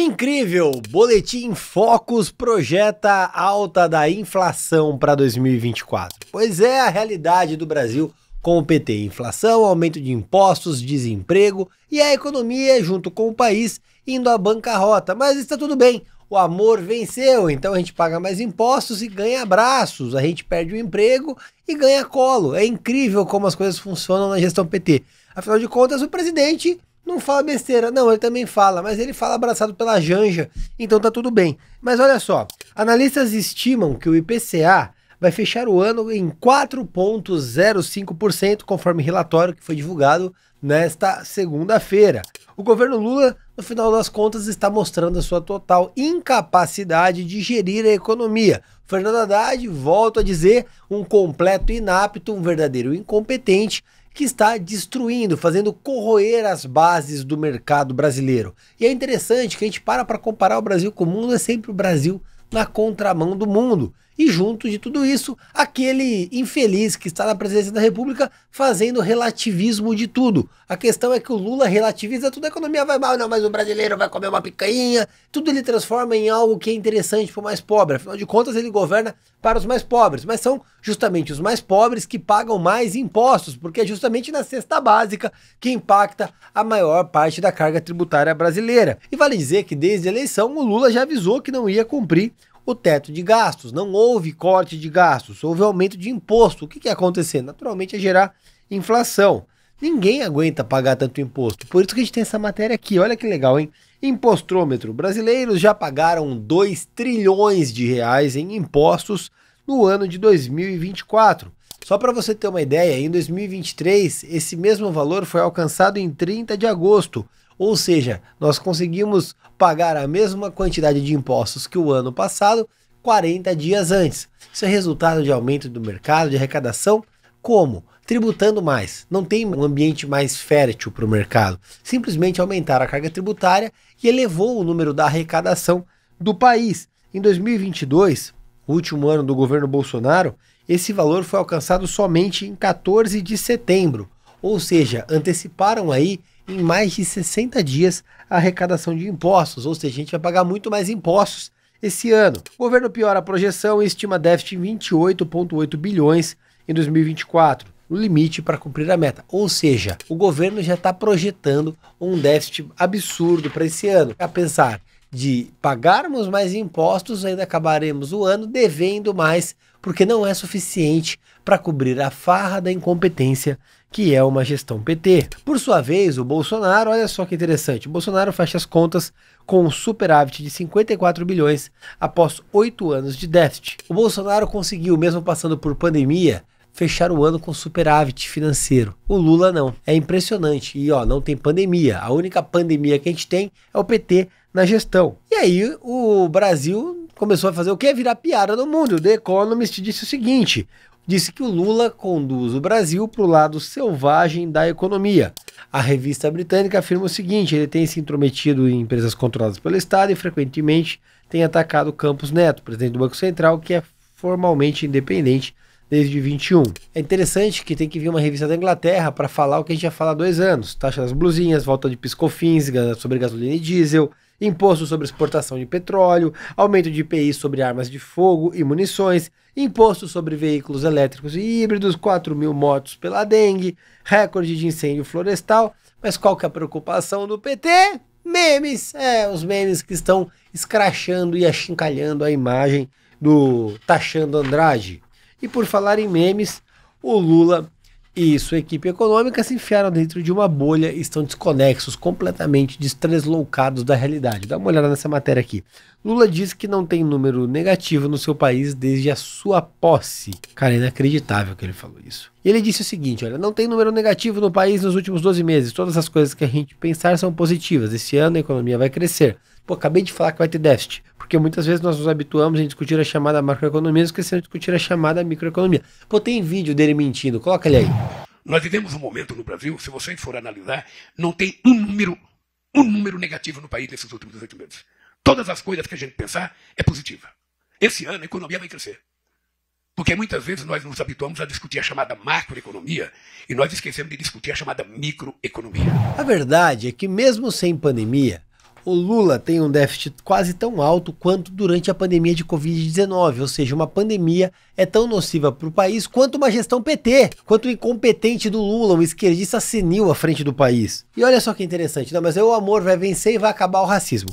Incrível! Boletim Focus projeta alta da inflação para 2024. Pois é a realidade do Brasil com o PT: inflação, aumento de impostos, desemprego e a economia, junto com o país, indo à bancarrota. Mas está tudo bem, o amor venceu, então a gente paga mais impostos e ganha abraços, a gente perde o emprego e ganha colo. É incrível como as coisas funcionam na gestão PT. Afinal de contas, o presidente não fala besteira. Não, ele também fala, mas ele fala abraçado pela Janja, então tá tudo bem. Mas olha só, analistas estimam que o IPCA vai fechar o ano em 4,05%, conforme relatório que foi divulgado nesta segunda-feira. O governo Lula, no final das contas, está mostrando a sua total incapacidade de gerir a economia. Fernando Haddad, volto a dizer, um completo inapto, um verdadeiro incompetente que está destruindo, fazendo corroer as bases do mercado brasileiro. E é interessante que a gente para para comparar o Brasil com o mundo, é sempre o Brasil na contramão do mundo. E junto de tudo isso, aquele infeliz que está na presidência da República fazendo relativismo de tudo. A questão é que o Lula relativiza tudo, a economia vai mal, não, mas o brasileiro vai comer uma picanha, tudo ele transforma em algo que é interessante para o mais pobre. Afinal de contas, ele governa para os mais pobres, mas são justamente os mais pobres que pagam mais impostos, porque é justamente na cesta básica que impacta a maior parte da carga tributária brasileira. E vale dizer que desde a eleição o Lula já avisou que não ia cumprir o teto de gastos. Não houve corte de gastos, houve aumento de imposto. O que, que ia acontecer? Naturalmente ia gerar inflação. Ninguém aguenta pagar tanto imposto. Por isso que a gente tem essa matéria aqui. Olha que legal, hein? Impostrômetro. Brasileiros já pagaram 2 trilhões de reais em impostos no ano de 2024. Só para você ter uma ideia, em 2023, esse mesmo valor foi alcançado em 30 de agosto, ou seja, nós conseguimos pagar a mesma quantidade de impostos que o ano passado, 40 dias antes. Isso é resultado de aumento do mercado, de arrecadação. Como? Tributando mais. Não tem um ambiente mais fértil para o mercado. Simplesmente aumentaram a carga tributária e elevou o número da arrecadação do país. Em 2022, o último ano do governo Bolsonaro, esse valor foi alcançado somente em 14 de setembro. Ou seja, anteciparam aí em mais de 60 dias a arrecadação de impostos, ou seja, a gente vai pagar muito mais impostos esse ano. O governo piora a projeção e estima déficit em 28,8 bilhões em 2024, no limite para cumprir a meta. Ou seja, o governo já está projetando um déficit absurdo para esse ano. A pensar de pagarmos mais impostos, ainda acabaremos o ano devendo mais porque não é suficiente para cobrir a farra da incompetência que é uma gestão PT. Por sua vez, o Bolsonaro, olha só que interessante, o Bolsonaro fecha as contas com um superávit de 54 bilhões após oito anos de déficit. O Bolsonaro conseguiu, mesmo passando por pandemia, fechar o ano com superávit financeiro. O Lula não. É impressionante. E ó, não tem pandemia. A única pandemia que a gente tem é o PT na gestão. E aí o Brasil começou a fazer o quê? Virar piada no mundo. The Economist disse o seguinte: disse que o Lula conduz o Brasil para o lado selvagem da economia. A revista britânica afirma o seguinte: ele tem se intrometido em empresas controladas pelo Estado e frequentemente tem atacado Campos Neto, presidente do Banco Central, que é formalmente independente desde 21. É interessante que tem que vir uma revista da Inglaterra para falar o que a gente já fala há dois anos: taxa das blusinhas, volta de piscofins sobre gasolina e diesel imposto sobre exportação de petróleo, aumento de IPI sobre armas de fogo e munições, imposto sobre veículos elétricos e híbridos, 4 mil motos pela dengue, recorde de incêndio florestal. Mas qual que é a preocupação do PT? Memes, é, os memes que estão escrachando e achincalhando a imagem do Taxando Andrade. E por falar em memes, o Lula e sua equipe econômica se enfiaram dentro de uma bolha e estão desconexos, completamente destresloucados da realidade. Dá uma olhada nessa matéria aqui. Lula diz que não tem número negativo no seu país desde a sua posse. Cara, é inacreditável que ele falou isso. Ele disse o seguinte: olha, não tem número negativo no país nos últimos 12 meses. Todas as coisas que a gente pensar são positivas. Esse ano a economia vai crescer. Pô, acabei de falar que vai ter déficit, porque muitas vezes nós nos habituamos em discutir a chamada macroeconomia esquecendo de discutir a chamada microeconomia. Pô, tem vídeo dele mentindo, coloca ele aí. Nós vivemos um momento no Brasil, se você for analisar, não tem um número, um número negativo no país nesses últimos 18 meses. Todas as coisas que a gente pensar é positiva. Esse ano a economia vai crescer. Porque muitas vezes nós nos habituamos a discutir a chamada macroeconomia e nós esquecemos de discutir a chamada microeconomia. A verdade é que, mesmo sem pandemia, o Lula tem um déficit quase tão alto quanto durante a pandemia de Covid-19, ou seja, uma pandemia é tão nociva para o país quanto uma gestão PT, quanto o incompetente do Lula, um esquerdista senil à frente do país. E olha só que interessante, não, mas o amor vai vencer e vai acabar o racismo.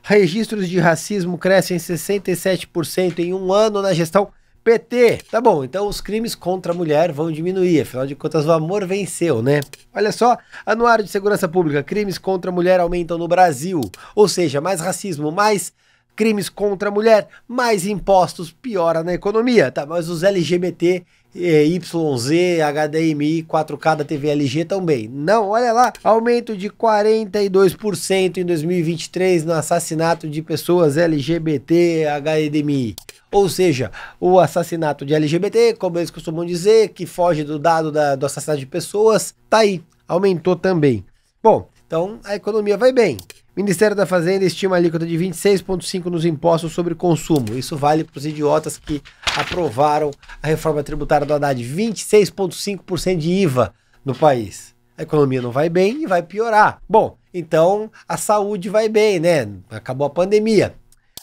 Registros de racismo crescem 67% em um ano na gestão PT, tá bom, então os crimes contra a mulher vão diminuir, afinal de contas o amor venceu, né? Olha só, Anuário de Segurança Pública, crimes contra a mulher aumentam no Brasil, ou seja, mais racismo, mais crimes contra a mulher, mais impostos, piora na economia, tá? Mas os LGBT, eh, YZ, HDMI, 4K da TV LG também. Não, olha lá, aumento de 42% em 2023 no assassinato de pessoas LGBT, HDMI. Ou seja, o assassinato de LGBT, como eles costumam dizer, que foge do dado da, do assassinato de pessoas, tá aí, aumentou também. Bom, então a economia vai bem. O Ministério da Fazenda estima a alíquota de 26,5% nos impostos sobre consumo. Isso vale para os idiotas que aprovaram a reforma tributária do Haddad. 26,5% de IVA no país. A economia não vai bem e vai piorar. Bom, então a saúde vai bem, né? Acabou a pandemia.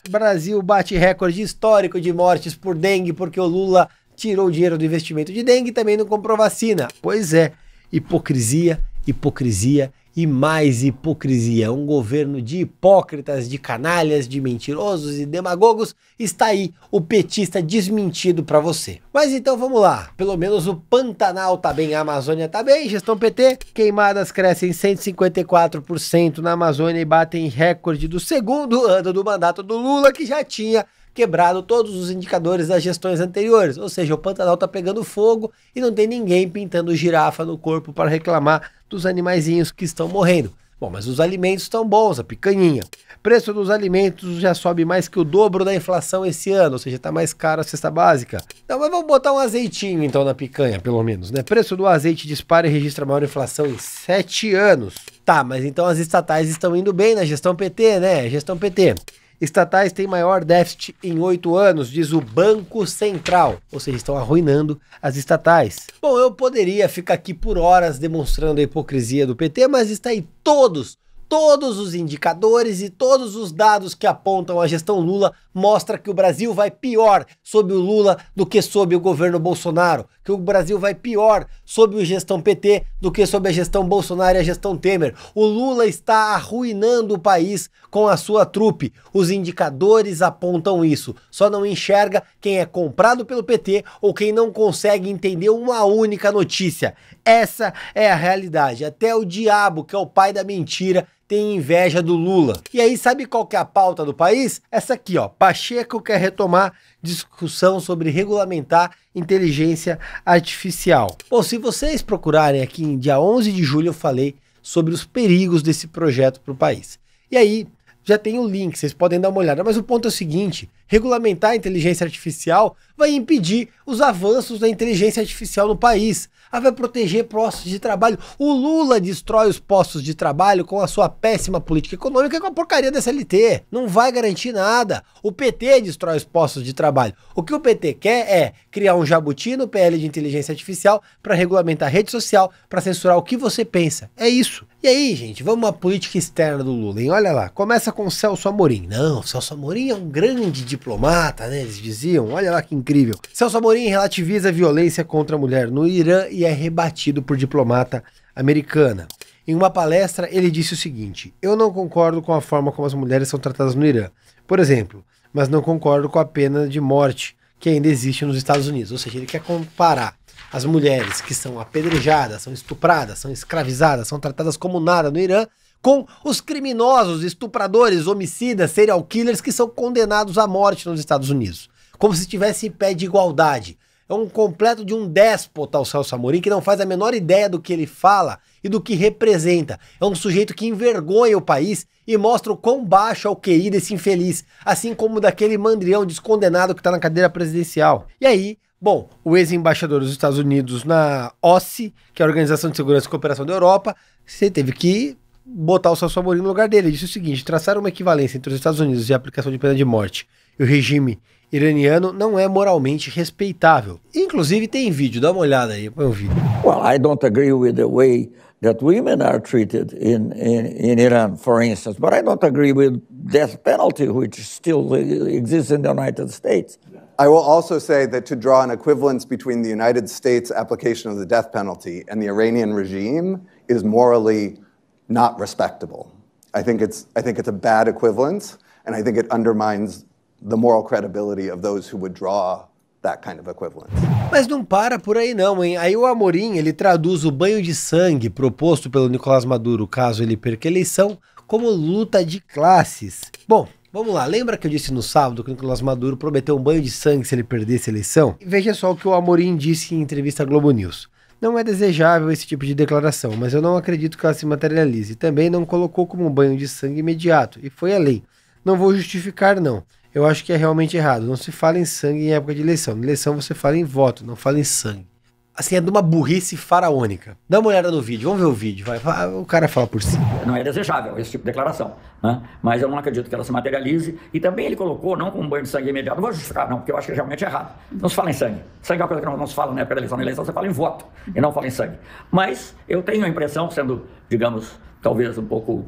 Brasil bate recorde histórico de mortes por dengue porque o Lula tirou dinheiro do investimento de dengue e também não comprou vacina. Pois é, hipocrisia, hipocrisia e mais hipocrisia. Um governo de hipócritas, de canalhas, de mentirosos e demagogos. Está aí o petista desmentido para você. Mas então vamos lá. Pelo menos o Pantanal tá bem, a Amazônia tá bem, gestão PT. Queimadas crescem 154% na Amazônia e batem recorde do segundo ano do mandato do Lula, que já tinha quebrado todos os indicadores das gestões anteriores. Ou seja, o Pantanal está pegando fogo e não tem ninguém pintando girafa no corpo para reclamar dos animaizinhos que estão morrendo. Bom, mas os alimentos estão bons, a picanhinha. Preço dos alimentos já sobe mais que o dobro da inflação esse ano, ou seja, está mais caro a cesta básica. Então, mas vamos botar um azeitinho então na picanha, pelo menos, né? Preço do azeite dispara e registra maior inflação em sete anos. Tá, mas então as estatais estão indo bem na gestão PT, né? Gestão PT. Estatais têm maior déficit em oito anos, diz o Banco Central. Ou seja, estão arruinando as estatais. Bom, eu poderia ficar aqui por horas demonstrando a hipocrisia do PT, mas está em todos, todos os indicadores e todos os dados que apontam a gestão Lula mostra que o Brasil vai pior sob o Lula do que sob o governo Bolsonaro, que o Brasil vai pior sob a gestão PT do que sob a gestão Bolsonaro e a gestão Temer. O Lula está arruinando o país com a sua trupe. Os indicadores apontam isso. Só não enxerga quem é comprado pelo PT ou quem não consegue entender uma única notícia. Essa é a realidade. Até o diabo, que é o pai da mentira, tem inveja do Lula. E aí, sabe qual que é a pauta do país? Essa aqui, ó. Pacheco quer retomar discussão sobre regulamentar inteligência artificial. Bom, se vocês procurarem aqui em dia 11 de julho, eu falei sobre os perigos desse projeto para o país. E aí, já tem o link, vocês podem dar uma olhada. Mas o ponto é o seguinte: Regulamentar a inteligência artificial vai impedir os avanços da inteligência artificial no país. Ela vai proteger postos de trabalho. O Lula destrói os postos de trabalho com a sua péssima política econômica e com a porcaria da CLT. Não vai garantir nada. O PT destrói os postos de trabalho. O que o PT quer é criar um jabuti no PL de inteligência artificial para regulamentar a rede social, para censurar o que você pensa. É isso. E aí, gente, vamos à política externa do Lula, hein? Olha lá, começa com Celso Amorim. Não, Celso Amorim é um grande diplomata, né? Eles diziam. Olha lá que incrível. Celso Amorim relativiza a violência contra a mulher no Irã e é rebatido por diplomata americana. Em uma palestra, ele disse o seguinte: Eu não concordo com a forma como as mulheres são tratadas no Irã, por exemplo, mas não concordo com a pena de morte que ainda existe nos Estados Unidos. Ou seja, ele quer comparar as mulheres que são apedrejadas, são estupradas, são escravizadas, são tratadas como nada no Irã com os criminosos, estupradores, homicidas, serial killers que são condenados à morte nos Estados Unidos. Como se estivesse em pé de igualdade. É um completo de um déspota o Celso Amorim que não faz a menor ideia do que ele fala e do que representa. É um sujeito que envergonha o país e mostra o quão baixo é o QI desse infeliz, assim como daquele mandrião descondenado que está na cadeira presidencial. E aí, bom, o ex-embaixador dos Estados Unidos na OSCE, que é a Organização de Segurança e Cooperação da Europa, você teve que botar o Celso Amorim no lugar dele. Ele disse o seguinte: traçar uma equivalência entre os Estados Unidos e a aplicação de pena de morte e o regime iraniano não é moralmente respeitável. Inclusive tem vídeo, dá uma olhada aí, põe o vídeo. Well, I don't agree with the way that women are treated in, in, in Iran, for instance, but I don't agree with death penalty, which still exists in the United States. I will also say that to draw an equivalence between the United States application of the death penalty and the Iranian regime is morally not respectable. I think it's, I think it's a bad equivalence, and I think it undermines the moral credibility of those who would draw that kind of equivalence. Mas não para por aí não, hein? Aí o Amorim, ele traduz o banho de sangue proposto pelo Nicolás Maduro, caso ele perca a eleição, como luta de classes. Bom, Vamos lá, lembra que eu disse no sábado que o Nicolás Maduro prometeu um banho de sangue se ele perdesse a eleição? Veja só o que o Amorim disse em entrevista à Globo News. Não é desejável esse tipo de declaração, mas eu não acredito que ela se materialize. Também não colocou como um banho de sangue imediato, e foi além. Não vou justificar, não. Eu acho que é realmente errado. Não se fala em sangue em época de eleição. Na eleição você fala em voto, não fala em sangue assim, é de uma burrice faraônica. Dá uma olhada no vídeo, vamos ver o vídeo. Vai. O cara fala por si. Não é desejável esse tipo de declaração, né? mas eu não acredito que ela se materialize. E também ele colocou, não com um banho de sangue imediato, não vou justificar, não, porque eu acho que é realmente errado. Não se fala em sangue. Sangue é uma coisa que não, não se fala na época da eleição. Na eleição você fala em voto e não fala em sangue. Mas eu tenho a impressão, sendo, digamos, talvez um pouco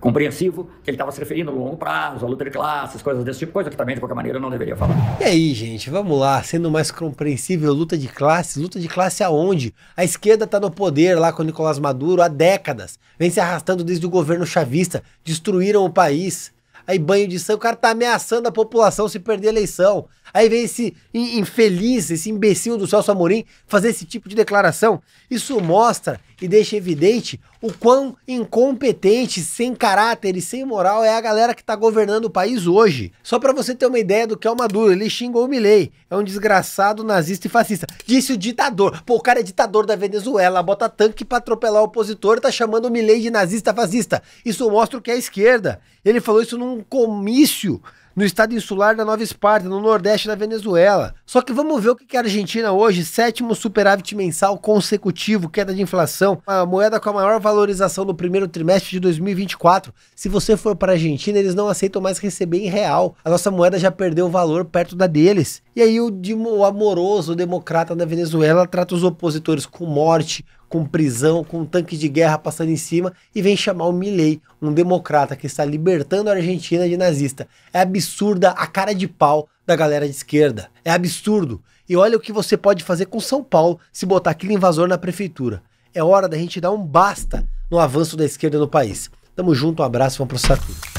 compreensivo, que ele estava se referindo no longo prazo, à luta de classes, coisas desse tipo, coisa que também, de qualquer maneira, eu não deveria falar. E aí, gente, vamos lá, sendo mais compreensível, luta de classes, luta de classe aonde? A esquerda está no poder lá com Nicolás Maduro há décadas, vem se arrastando desde o governo chavista, destruíram o país. Aí banho de sangue, o cara tá ameaçando a população se perder a eleição. Aí vem esse infeliz, esse imbecil do Celso Amorim fazer esse tipo de declaração. Isso mostra e deixa evidente o quão incompetente, sem caráter e sem moral é a galera que está governando o país hoje. Só para você ter uma ideia do que é o Maduro, ele xingou o Milei, é um desgraçado nazista e fascista. Disse o ditador. Pô, o cara é ditador da Venezuela, bota tanque para atropelar o opositor, tá chamando o Milei de nazista fascista. Isso mostra o que é a esquerda. Ele falou isso num comício no estado insular da Nova Esparta, no nordeste da Venezuela. Só que vamos ver o que é a Argentina hoje, sétimo superávit mensal consecutivo, queda de inflação, a moeda com a maior valorização no primeiro trimestre de 2024. Se você for para a Argentina, eles não aceitam mais receber em real. A nossa moeda já perdeu o valor perto da deles. E aí o, o amoroso democrata da Venezuela trata os opositores com morte, com prisão, com um tanque de guerra passando em cima e vem chamar o Milley, um democrata que está libertando a Argentina de nazista. É absurda a cara de pau da galera de esquerda. É absurdo. E olha o que você pode fazer com São Paulo se botar aquele invasor na prefeitura. É hora da gente dar um basta no avanço da esquerda no país. Tamo junto, um abraço, vamos processar tudo.